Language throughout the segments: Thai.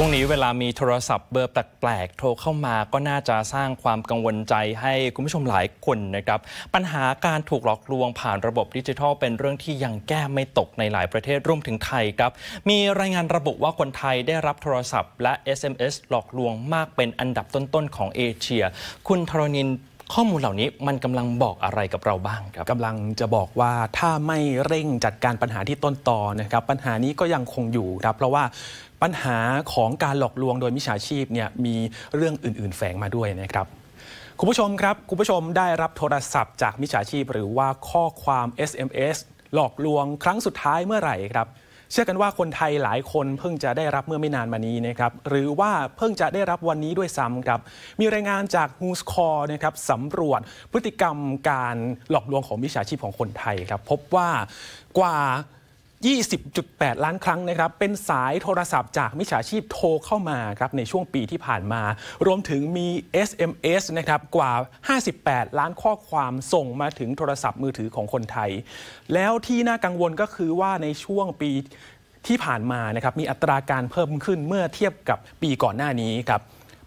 ช่วงนี้เวลามีโทรศัพท์เบอร์แปลกๆโทรเข้ามา ก็น่าจะสร้างความกังวลใจให้คุณผู้ชมหลายคนนะครับ ปัญหาการถูกหลอกลวงผ่านระบบดิจิทัล เป็นเรื่องที่ยังแก้ไม่ตกในหลายประเทศรวมถึงไทยครับ มีรายงานระบุว่าคนไทยได้รับโทรศัพท์และ SMS หลอกลวงมากเป็นอันดับต้นๆของเอเชีย คุณธรณินข้อมูลเหล่านี้มันกำลังบอกอะไรกับเราบ้างครับกำลังจะบอกว่าถ้าไม่เร่งจัดการปัญหาที่ต้นตอนะครับปัญหานี้ก็ยังคงอยู่ครับเพราะว่าปัญหาของการหลอกลวงโดย มิจฉาชีพเนี่ยมีเรื่องอื่น ๆ แฝงมาด้วยนะครับคุณผู้ชมครับ คุณผู้ชมได้รับโทรศัพท์จาก มิจฉาชีพ หรือว่าข้อความ SMS หลอกลวงครั้งสุดท้ายเมื่อไหร่ครับ เชื่อกันว่าคนไทยหลายคนเพิ่งจะได้รับเมื่อไม่นานมานี้นะครับหรือว่าเพิ่งจะได้รับวันนี้ด้วยซ้ำครับมีรายงานจากฮูสคอร์นะครับสำรวจพฤติกรรมการหลอกลวงของมิจฉาชีพของคนไทยครับพบว่ากว่า20.8ล้านครั้งนะครับเป็นสายโทรศัพท์ จากมิจฉาชีพโทรเข้ามาครับในช่วงปีที่ผ่านมา รวมถึงมี SMS นะครับกว่า58 ล้านข้อความส่งมาถึงโทรศัพท์มือถือของคนไทย แล้วที่น่ากังวลก็คือว่าในช่วงปีที่ผ่านมานะครับมีอัตราการเพิ่มขึ้นเมื่อเทียบกับปีก่อนหน้านี้ครับ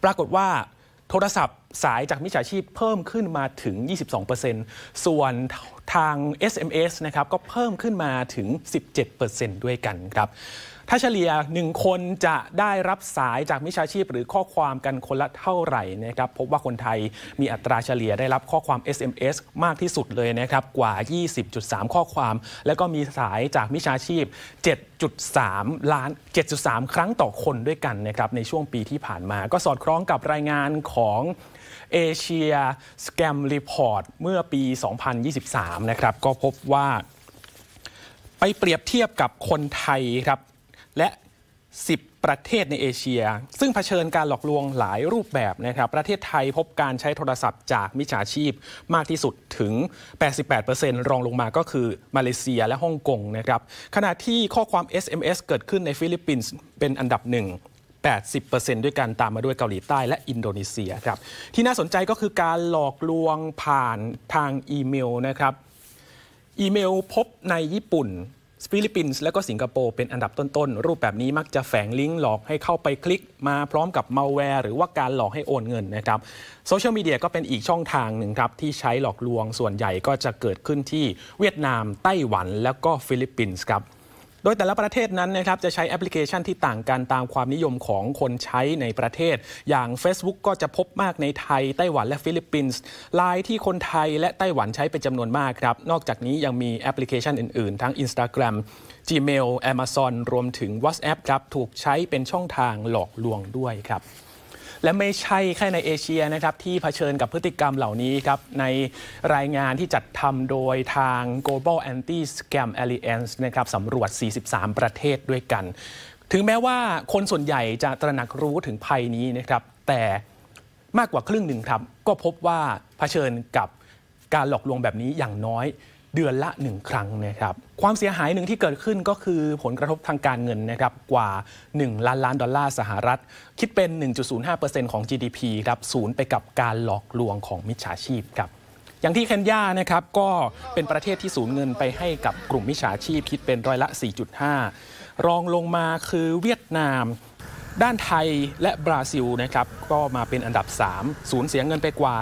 ปรากฏว่าโทรศัพท์สายจากมิจฉาชีพเพิ่มขึ้นมาถึง 22%ส่วนทาง SMS นะครับก็เพิ่มขึ้นมาถึง 17%ด้วยกันครับ ถ้าเฉลี่ย1คนจะได้รับสายจากมิจฉาชีพหรือข้อความกันคนละเท่าไหร่นะครับพบว่าคนไทยมีอัตราเฉลี่ยได้รับข้อความ SMS มากที่สุดเลยนะครับกว่า 20.3 ข้อความ แล้วก็มีสายจากมิจฉาชีพ 7.3 ล้าน 7.3 ครั้งต่อคนด้วยกันนะครับในช่วงปีที่ผ่านมา ก็สอดคล้องกับรายงานของเอเชียสแกมรีพอร์ตเมื่อปี 2023นะครับ ก็พบว่า ไปเปรียบเทียบกับคนไทยครับและ 10 ประเทศในเอเชีย ซึ่งเผชิญการหลอกลวงหลายรูปแบบนะครับประเทศไทยพบการใช้โทรศัพท์จากมิจฉาชีพมากที่สุดถึง 88%รองลงมาก็คือมาเลเซียและฮ่องกงนะครับขณะที่ข้อความ SMS เกิดขึ้นในฟิลิปปินส์เป็นอันดับหนึ่ง80%ด้วยกันตามมาด้วยเกาหลีใต้และอินโดนีเซียครับที่น่าสนใจก็คือการหลอกลวงผ่านทางอีเมลนะครับ อีเมลพบในญี่ปุ่นฟิลิปปินส์และก็สิงคโปร์เป็นอันดับต้นๆ รูปแบบนี้มักจะแฝงลิงก์หลอกให้เข้าไปคลิกมาพร้อมกับมาแวร์ หรือว่าการหลอกให้โอนเงินนะครับโซเชียลมีเดียก็เป็นอีกช่องทางหนึ่งครับที่ใช้หลอกลวงส่วนใหญ่ก็จะเกิดขึ้นที่เวียดนามไต้หวัน และก็ฟิลิปปินส์ครับโดยแต่ละประเทศนั้นนะครับจะใช้แอปพลิเคชันที่ต่างกันตามความนิยมของคนใช้ในประเทศ อย่าง Facebook ก็จะพบมากในไทยไต้หวันและฟิลิปปินส์ไลน์ที่คนไทยและไต้หวันใช้เป็นจำนวนมากครับ นอกจากนี้ยังมีแอปพลิเคชันอื่นๆ ทั้ง Instagram Gmail Amazon รวมถึง WhatsApp ครับถูกใช้เป็นช่องทางหลอกลวงด้วยครับและไม่ใช่แค่ในเอเชียนะครับที่เผชิญกับพฤติกรรมเหล่านี้ครับในรายงานที่จัดทำโดยทาง Global Anti Scam Alliance นะครับสำรวจ 43 ประเทศด้วยกัน ถึงแม้ว่าคนส่วนใหญ่จะตระหนักรู้ถึงภัยนี้นะครับแต่มากกว่าครึ่งหนึ่งครับก็พบว่าเผชิญกับการหลอกลวงแบบนี้อย่างน้อยเดือนละ 1 ครั้งนะครับความเสียหายหนึ่งที่เกิดขึ้นก็คือผลกระทบทางการเงินนะครับกว่า 1 ล้านล้านดอลลาร์สหรัฐ คิดเป็น 1.05%ของ GDP ครับศูนย์ไปกับการหลอกลวงของมิจฉาชีพครับอย่างที่เคนยานะครับ ก็เป็นประเทศที่สูญเงินไปให้กับกลุ่มมิจฉาชีพ คิดเป็นร้อยละ 4.5 รองลงมาคือเวียดนามด้านไทยและบราซิลนะครับ ก็มาเป็นอันดับ3สูญเสียเงินไปกว่า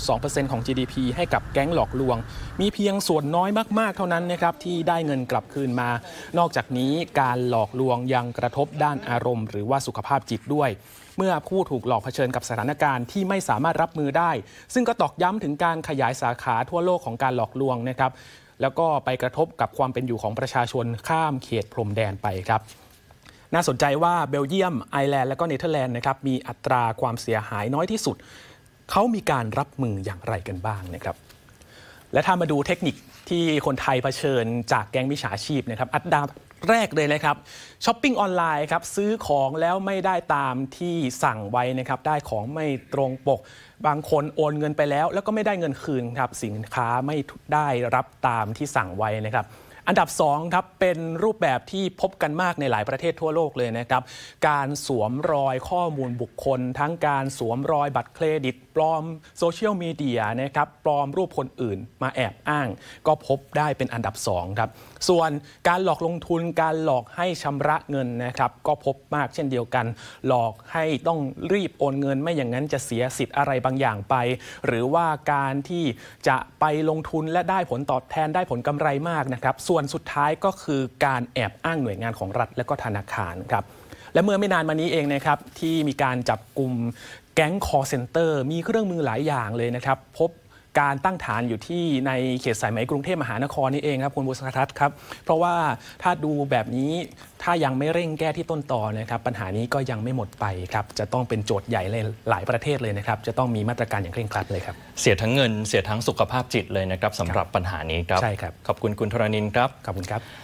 3.2%ของ GDP ให้กับแก๊งหลอกลวง มีเพียงส่วนน้อยมากๆ เท่านั้นนะครับ ที่ได้เงินกลับคืนมา นอกจากนี้การหลอกลวงยังกระทบด้านอารมณ์ หรือว่าสุขภาพจิตด้วย เมื่อผู้ถูกหลอกเผชิญกับสถานการณ์ที่ไม่สามารถรับมือได้ ซึ่งก็ตอกย้ำถึงการขยายสาขาทั่วโลกของการหลอกลวงนะครับ แล้วก็ไปกระทบกับความเป็นอยู่ของประชาชนข้ามเขตพรมแดนไปครับน่าสนใจว่าเบลเยียมไอร์แลนด์และก็เนเธอร์แลนด์นะครับมีอัตราความเสียหายน้อยที่สุด เขามีการรับมืออย่างไรกันบ้างนะครับ และถ้ามาดูเทคนิคที่คนไทยเผชิญจากแก๊งมิจฉาชีพนะครับอัตราแรกเลยนะครับช้อปปิ้งออนไลน์ครับซื้อของแล้วไม่ได้ตามที่สั่งไว้นะครับ ได้ของไม่ตรงปก บางคนโอนเงินไปแล้ว แล้วก็ไม่ได้เงินคืนครับสินค้าไม่ได้รับตามที่สั่งไว้นะครับอันดับ2ครับเป็นรูปแบบที่พบกันมากในหลายประเทศทั่วโลกเลยนะครับ การสวมรอยข้อมูลบุคคล ทั้งการสวมรอยบัตรเครดิต ปลอมโซเชียลมีเดียนะครับปลอมรูปคนอื่นมาแอบอ้างก็พบได้เป็นอันดับ2ครับ ส่วนการหลอกลงทุนการหลอกให้ชำระเงินนะครับก็พบมากเช่นเดียวกัน หลอกให้ต้องรีบโอนเงิน ไม่อย่างนั้นจะเสียสิทธิ์อะไรบางอย่างไป หรือว่าการที่จะไปลงทุนและได้ผลตอบแทนได้ผลกำไรมากนะครับส่วนส่วนสุดท้ายก็คือการแอบอ้างหน่วยงานของรัฐและก็ธนาคารครับและเมื่อไม่นานมานี้เองนะครับ ที่มีการจับกลุ่มแก๊งคอร์เซนเตอร์มีเครื่องมือหลายอย่างเลยนะครับพบการตั้งฐานอยู่ที่ในเขตสายไหมกรุงเทพมหานครนี่เองครับคุณ บุษทัศน์ครับเพราะว่าถ้าดูแบบนี้ถ้ายังไม่เร่งแก้ที่ต้นตอนะครับปัญหานี้ก็ยังไม่หมดไปครับจะต้องเป็นโจทย์ใหญ่เลยหลายประเทศเลยนะครับจะต้องมีมาตรการอย่างเคร่งครัดเลยครับเสียทั้งเงินเสียทั้งสุขภาพจิตเลยนะครับสำหรับปัญหานี้ครับใช่ครับขอบคุณคุณธรณินครับขอบคุณครับ